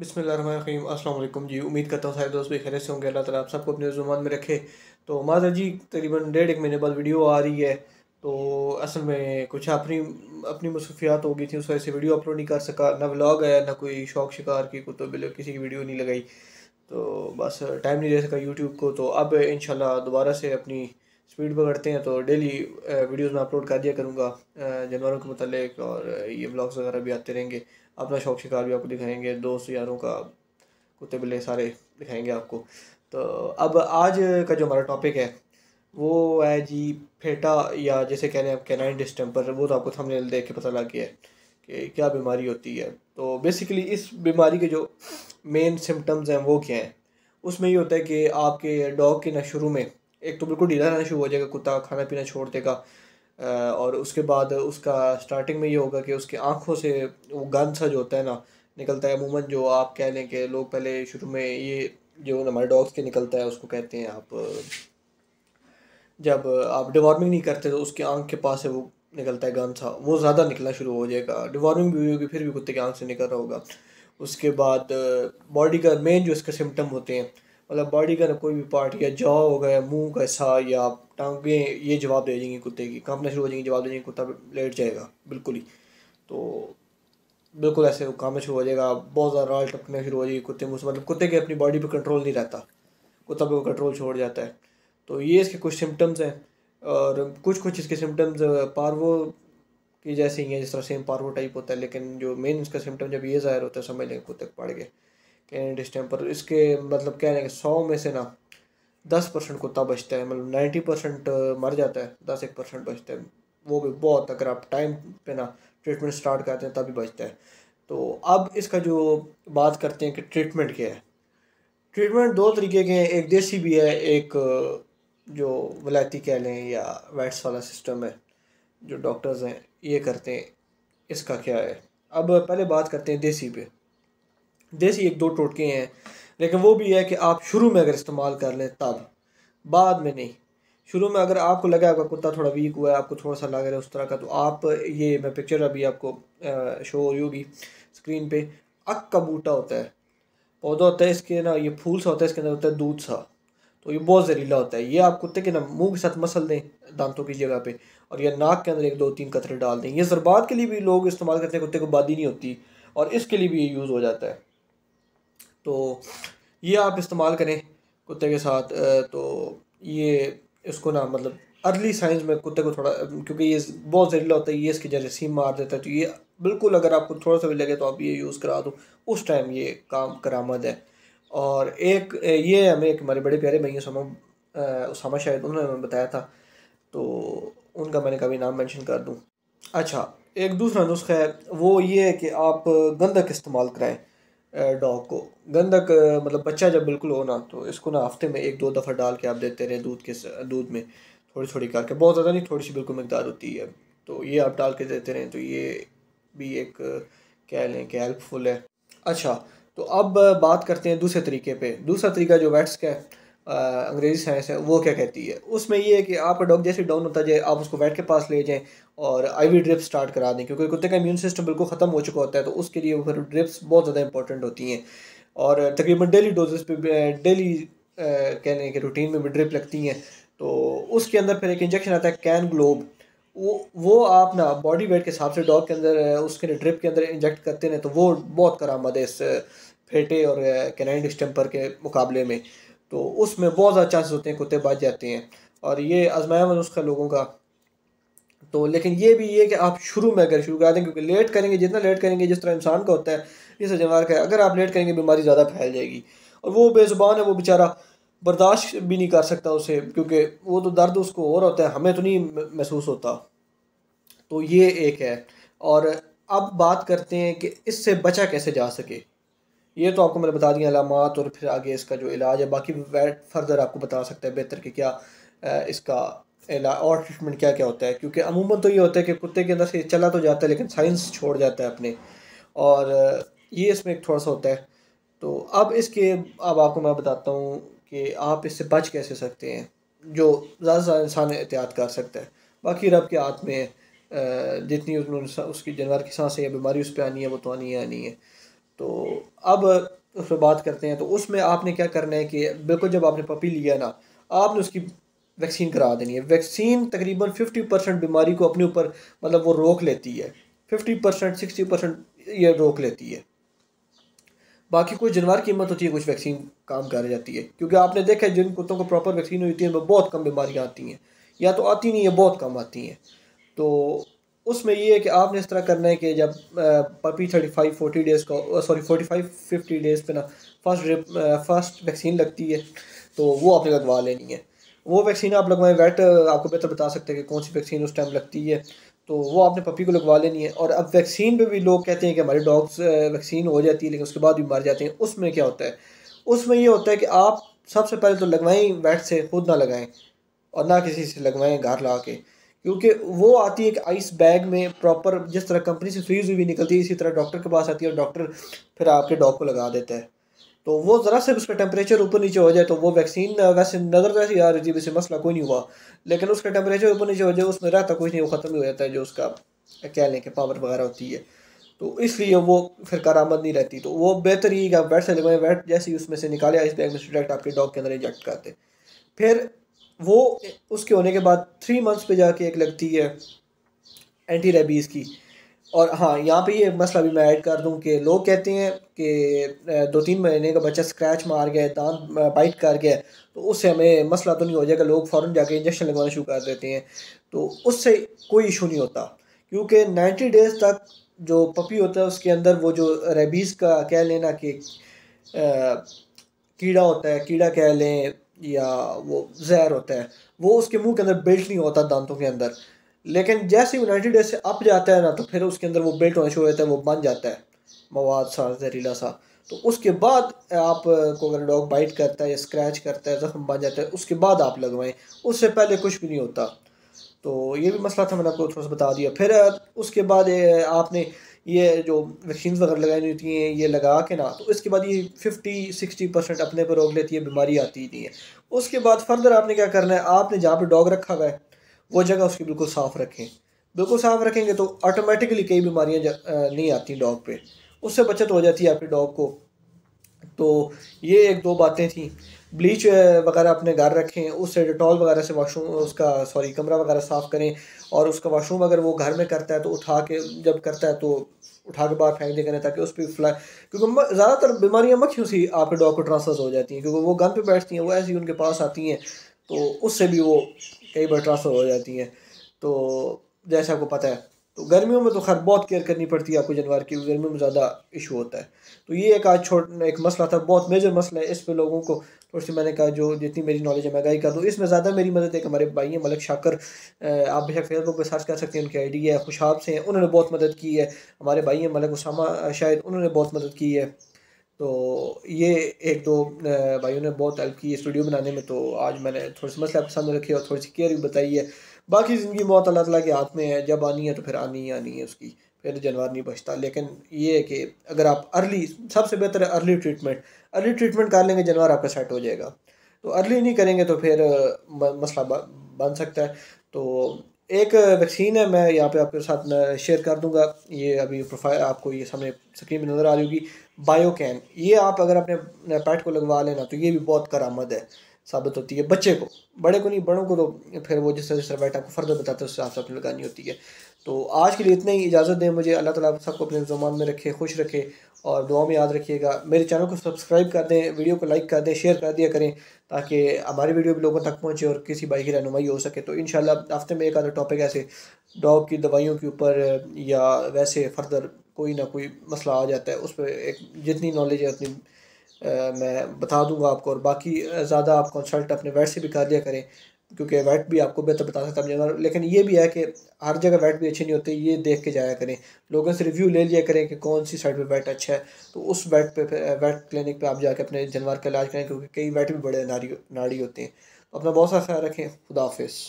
बिसमीम अल्लाम जी उम्मीद करता हूँ सारे दोस्त भी खैर से होंगे अल्लाह ताला आप सबको अपने जुबान में रखे तो माता जी तकरीबन डेढ़ एक महीने बाद वीडियो आ रही है तो असल में कुछ अपनी अपनी मसरूफियात हो गई थी उस वजह से वीडियो अपलोड नहीं कर सका ना व्लॉग आया ना कोई शौक शिकार की कुतुब तो किसी की वीडियो नहीं लगाई तो बस टाइम नहीं दे सका यूट्यूब को तो अब इन दोबारा से अपनी स्पीड पकड़ते हैं तो डेली वीडियोज़ में अपलोड कर दिया करूँगा जानवरों के मतलब और ये ब्लॉग्स वगैरह भी आते रहेंगे अपना शौक शिकार भी आपको दिखाएंगे दोस्त यारों का कुत्ते बिल्ले सारे दिखाएंगे आपको तो अब आज का जो हमारा टॉपिक है वो है जी फेटा या जैसे कह रहे हैं आप कैनाइन डिस्टेंपर वो तो आपको थंबनेल देख के पता लग गया है कि क्या बीमारी होती है तो बेसिकली इस बीमारी के जो मेन सिम्टम्स हैं वो क्या हैं उसमें ये होता है कि आपके डॉग के ना शुरू में एक तो बिल्कुल ढीला रहना शुरू हो जाएगा कुत्ता खाना पीना छोड़ देगा और उसके बाद उसका स्टार्टिंग में ये होगा कि उसकी आँखों से वो गन सा जो होता है ना निकलता है अमूमन जो आप कह लें कि लोग पहले शुरू में ये जो हमारे डॉग्स के निकलता है उसको कहते हैं आप जब आप डिवॉर्मिंग नहीं करते तो उसकी आँख के पास से वो निकलता है गन सा वो ज़्यादा निकलना शुरू हो जाएगा डिवॉर्मिंग भी होगी फिर भी कुत्ते की आँख से निकल रहा होगा उसके बाद बॉडी का मेन जो इसके सिम्टम होते हैं मतलब बॉडी का कोई भी पार्ट या जॉ हो गया मुंह का हिस्सा या टांगे ये जवाब दे देंगे कुत्ते की कांपना शुरू हो जाएंगे जवाब दे देंगे कुत्ता लेट जाएगा बिल्कुल ही तो बिल्कुल ऐसे कांपना शुरू हो जाएगा बहुत ज़्यादा राल टपकना शुरू हो जाएगी कुत्ते मुँह मतलब कुत्ते के अपनी बॉडी पर कंट्रोल नहीं रहता कुत्ता पर कंट्रोल छोड़ जाता है तो ये इसके कुछ सिम्टम्स हैं और कुछ कुछ इसके सिम्टम्स पारवो की जैसे ही हैं जिस तरह सेम पारवो टाइप होता है लेकिन जो मेन इसका सिम्टम जब ये ज़ाहिर होता है समझ लेंगे कुत्ते पड़ गए कैनेड स्टैम्प पर इसके मतलब क्या है सौ में से ना दस परसेंट कुत्ता बचता है मतलब नाइन्टी परसेंट मर जाता है दस एक परसेंट बचता है वो भी बहुत अगर आप टाइम पे ना ट्रीटमेंट स्टार्ट करते हैं तभी बचता है तो अब इसका जो बात करते हैं कि ट्रीटमेंट क्या है ट्रीटमेंट दो तरीके के हैं एक देसी भी है एक जो वलायती कह लें या वैट्स वाला सिस्टम है जो डॉक्टर्स हैं ये करते हैं इसका क्या है अब पहले बात करते हैं देसी पे देसी एक दो टोटके हैं लेकिन वो भी है कि आप शुरू में अगर इस्तेमाल कर लें तब बाद में नहीं शुरू में अगर आपको लगा आपका कुत्ता थोड़ा वीक हुआ है आपको थोड़ा सा लग रहा है उस तरह का तो आप ये मैं पिक्चर अभी आपको शो हो रही होगी स्क्रीन पे अक का बूटा होता है पौधा होता है इसके ना ये फूल सा होता है इसके अंदर होता है दूध सा तो ये बहुत जहरीला होता है ये आप कुत्ते के ना मुँह के साथ मसल दें दांतों की जगह पर और यह नाक के अंदर एक दो तीन कतरे डाल दें यह जरबात के लिए भी लोग इस्तेमाल करते हैं कुत्ते को बादी नहीं होती और इसके लिए भी ये यूज़ हो जाता है तो ये आप इस्तेमाल करें कुत्ते के साथ तो ये इसको ना मतलब अर्ली साइंस में कुत्ते को थोड़ा क्योंकि ये बहुत जहरीला होता है ये इसकी सीम मार देता है तो ये बिल्कुल अगर आपको थोड़ा सा भी लगे तो आप ये यूज़ करा दो उस टाइम ये काम करामद है और एक ये हमें एक हमारे बड़े प्यारे भैया उसमा उसामा शायद उन्होंने हमें बताया था तो उनका मैंने कभी नाम मैंशन कर दूँ अच्छा एक दूसरा नुस्खा है वो ये है कि आप गंदक इस्तेमाल कराएँ डॉग को गंदक मतलब बच्चा जब बिल्कुल हो ना तो इसको ना हफ्ते में एक दो दफ़ा डाल के आप देते रहें दूध के दूध में थोड़ी थोड़ी करके बहुत ज़्यादा नहीं थोड़ी सी बिल्कुल मकदार होती है तो ये आप डाल के देते रहें तो ये भी एक कह लें कि हेल्पफुल है अच्छा तो अब बात करते हैं दूसरे तरीके पे दूसरा तरीका जो वैट्स का है अंग्रेजी साइंस है वो क्या कहती है उसमें ये है कि आपका डॉग जैसे डाउन होता जाए आप उसको वेट के पास ले जाएं और आई वी ड्रिप्स स्टार्ट करा दें क्योंकि कुत्ते का इम्यून सिस्टम बिल्कुल ख़त्म हो चुका होता है तो उसके लिए फिर ड्रिप्स बहुत ज़्यादा इंपॉर्टेंट होती हैं और तकरीबन डेली डोजेस पे डेली कहने के रूटीन में भी ड्रिप लगती हैं तो उसके अंदर फिर एक इंजेक्शन आता है कैन ग्लोब वो वो आप ना बॉडी वेट के हिसाब से डॉग के अंदर उसके ड्रिप के अंदर इंजेक्ट करते हैं तो वो बहुत करामद है इस फेटे और कैनाइन डिस्टेंपर के मुकाबले में तो उसमें बहुत ज़्यादा चांसेस होते हैं कुत्ते बच जाते हैं और ये आजमाया हुआ नुस्खा लोगों का तो लेकिन ये भी ये कि आप शुरू में अगर शुरू करा दें क्योंकि लेट करेंगे जितना लेट करेंगे जिस तरह इंसान का होता है इस जमार का अगर आप लेट करेंगे बीमारी ज़्यादा फैल जाएगी और वो बेज़ुबान है वो बेचारा बर्दाश्त भी नहीं कर सकता उसे क्योंकि वो तो दर्द उसको और होता है हमें तो नहीं महसूस होता तो ये एक है और अब बात करते हैं कि इससे बचा कैसे जा सके ये तो आपको मैंने बता दिया अलामत और फिर आगे इसका जो इलाज है बाकी वेट फर्दर आपको बता सकता है बेहतर कि क्या इसका इलाज और ट्रीटमेंट क्या क्या होता है क्योंकि अमूमन तो ये होता है कि कुत्ते के अंदर से चला तो जाता है लेकिन साइंस छोड़ जाता है अपने और ये इसमें एक थोड़ा सा होता है तो अब इसके अब आपको मैं बताता हूँ कि आप इससे बच कैसे सकते हैं जो ज़्यादा से इंसान एहतियात कर सकता है बाकी रब के हाथ में जितनी उसकी जानवर की सांस है या बीमारी उस पर आनी है वो तो आनी है आनी है तो अब उस तो पर बात करते हैं तो उसमें आपने क्या करना है कि बिल्कुल जब आपने पपी लिया ना आपने उसकी वैक्सीन करा देनी है वैक्सीन तकरीबन फिफ्टी परसेंट बीमारी को अपने ऊपर मतलब वो रोक लेती है फिफ्टी परसेंट सिक्सटी परसेंट ये रोक लेती है बाकी कुछ जानवर की हिम्मत होती है कुछ वैक्सीन काम कर जाती है क्योंकि आपने देखा है जिन कुत्तों को प्रॉपर वैक्सीन होती है वो बहुत कम बीमारियाँ आती हैं या तो आती नहीं है बहुत कम आती हैं तो उसमें ये है कि आपने इस तरह करना है कि जब puppy thirty five forty days का sorry forty five fifty days पे ना फर्स्ट ड्रिप फर्स्ट वैक्सीन लगती है तो वो आपने लगवा लेनी है वो वैक्सीन आप लगवाएं वेट आपको बेहतर बता सकते हैं कि कौन सी वैक्सीन उस टाइम लगती है तो वो आपने पपी को लगवा लेनी है और अब वैक्सीन पर भी लोग कहते हैं कि हमारे डॉग्स वैक्सीन हो जाती है लेकिन उसके बाद भी मर जाते हैं उसमें क्या होता है उसमें ये होता है कि आप सबसे पहले तो लगवाएं वेट से खुद ना लगाएं और ना किसी से लगवाएं घर ला के क्योंकि वो आती है एक आइस बैग में प्रॉपर जिस तरह कंपनी से फ्रीज हुई निकलती है इसी तरह डॉक्टर के पास आती है और डॉक्टर फिर आपके डॉग को लगा देता है तो वो ज़रा से उसका टेम्परेचर ऊपर नीचे हो जाए तो वो वैक्सीन वैसे नज़र वैसे यार जी वैसे मसला कोई नहीं हुआ लेकिन उसका टेम्परेचर ऊपर नीचे हो जाए उसमें रहता कुछ नहीं वो ख़त्म हो जाता है जो उसका कह लें कि पावर वगैरह होती है तो इसलिए वो फिर कारामद नहीं रहती तो वो बेहतर ही आप बैठ से लगाएं बैठ जैसे ही उसमें से निकाले आइस बैग में डायरेक्ट आपके डॉग के अंदर इंजेक्ट करते फिर वो उसके होने के बाद थ्री मंथ्स पे जाके एक लगती है एंटी रेबीज़ की और हाँ यहाँ पे ये मसला भी मैं ऐड कर दूँ कि लोग कहते हैं कि दो तीन महीने का बच्चा स्क्रैच मार गया है दांत बाइट कर गया है तो उससे हमें मसला तो नहीं हो जाएगा लोग फ़ौरन जाके इंजेक्शन लगवाना शुरू कर देते हैं तो उससे कोई इशू नहीं होता क्योंकि नाइन्टी डेज़ तक जो पपी होता है उसके अंदर वो जो रेबीज़ का कह लेना कि कीड़ा होता है कीड़ा कह लें या वो जहर होता है वो उसके मुंह के अंदर बेल्ट नहीं होता दांतों के अंदर लेकिन जैसे ही नाइन्टी डेज से अप जाता है ना तो फिर उसके अंदर वो बेल्ट होना शुरू होता है वो बन जाता है मवाद सा जहरीला सा तो उसके बाद आप को अगर डॉग बाइट करता है या स्क्रैच करता है जख्म बन जाता है तो उसके बाद आप लगवाएं उससे पहले कुछ भी नहीं होता तो ये भी मसला था मैंने आपको थोड़ा सा बता दिया फिर उसके बाद आपने ये जो वैक्सीन वगैरह लगाई होती हैं ये लगा के ना तो इसके बाद ये फिफ्टी सिक्सटी परसेंट अपने पर रोक लेती है बीमारी आती ही नहीं है उसके बाद फर्दर आपने क्या करना है आपने जहाँ पर डॉग रखा हुआ है वो जगह उसकी बिल्कुल साफ़ रखें बिल्कुल साफ़ रखेंगे तो ऑटोमेटिकली कई बीमारियाँ नहीं आती डॉग पर उससे बचत हो जाती है आपके डॉग को तो ये एक दो बातें थी ब्लीच वगैरह अपने घर रखें उससे डिटॉल वगैरह से वाशरूम उसका सॉरी कमरा वगैरह साफ़ करें और उसका वाशरूम अगर वो घर में करता है तो उठा के जब करता है तो उठा के बाहर फेंक दे करें ताकि उस पर फ्लाई क्योंकि ज़्यादातर बीमारियाँ मक्खियों से आपके डॉग को ट्रांसफर हो जाती हैं क्योंकि वो गन पे बैठती हैं वो ऐसी उनके पास आती हैं तो उससे भी वो कई बार ट्रांसफ़र हो जाती हैं तो जैसे आपको पता है तो गर्मियों में तो खैर बहुत केयर करनी पड़ती है आपको जानवर की गर्मियों में ज़्यादा इशू होता है तो ये एक आज छोटा एक मसला था बहुत मेजर मसला है इस पे लोगों को थोड़ी तो सी मैंने कहा जो जितनी मेरी नॉलेज है मैं गाई कर दूँ इसमें ज़्यादा मेरी मदद है कि हमारे भाई हैं मलिक शाकर आप बेशक फेसबुक पर सर्च कर सकते हैं उनके आई है खुशाब से हैं उन्होंने बहुत मदद की है हमारे भाई हैं मलिक उसामा शायद उन्होंने बहुत मदद की है तो ये एक दो भाइयों ने बहुत हेल्प की है स्टूडियो बनाने में तो आज मैंने थोड़ी सी मसले आपके सामने रखी और थोड़ी सी केयर भी बताई है बाकी ज़िंदगी मौत अल्लाह तला के हाथ में है जब आनी है तो फिर आनी ही आनी है उसकी फिर जानवर नहीं बचता लेकिन ये है कि अगर आप अर्ली सबसे बेहतर है अर्ली ट्रीटमेंट अर्ली ट्रीटमेंट कर लेंगे जानवर आपका सेट हो जाएगा तो अर्ली नहीं करेंगे तो फिर मसला बन सकता है तो एक वैक्सीन है मैं यहाँ पे आपके साथ मैं शेयर कर दूंगा ये अभी प्रोफाइल आपको ये सामने स्क्रीन में नज़र आ रही होगी बायोकैन ये आप अगर अपने पैट को लगवा लेना तो ये भी बहुत करामद है साबित होती है बच्चे को बड़े को नहीं बड़ों को तो फिर वो जिस तरह जिस तरह बैठे आपको फर्दर बताते हैं उस हिसाब से आपने लगानी होती है तो आज के लिए इतना ही इजाज़त दें मुझे अल्लाह ताला सबको अपने जुमान में रखे खुश रखे और दुआ में याद रखिएगा मेरे चैनल को सब्सक्राइब कर दें वीडियो को लाइक कर दें शेयर कर दिया करें ताकि हमारी वीडियो भी लोगों तक पहुँचे और किसी भाई की रहनुमाई हो सके तो इन हफ्ते में एक आधा टॉपिक ऐसे डॉग की दवाइयों के ऊपर या वैसे फर्दर कोई ना कोई मसला आ जाता है उस पर एक जितनी नॉलेज है उतनी मैं बता दूंगा आपको और बाकी ज़्यादा आप कंसल्ट अपने वेट से भी कर लिया करें क्योंकि वेट भी आपको बेहतर बता सकता है लेकिन ये भी है कि हर जगह वेट भी अच्छे नहीं होते ये देख के जाया करें लोगों से रिव्यू ले लिया करें कि कौन सी साइड पे वेट अच्छा है तो उस वेट पे वेट क्लिनिक पे आप जाके अपने जानवर का इलाज करें क्योंकि कई वेट भी बड़े नाड़ी नाड़ी होते हैं तो अपना बहुत सा ख्याल रखें खुदाफिज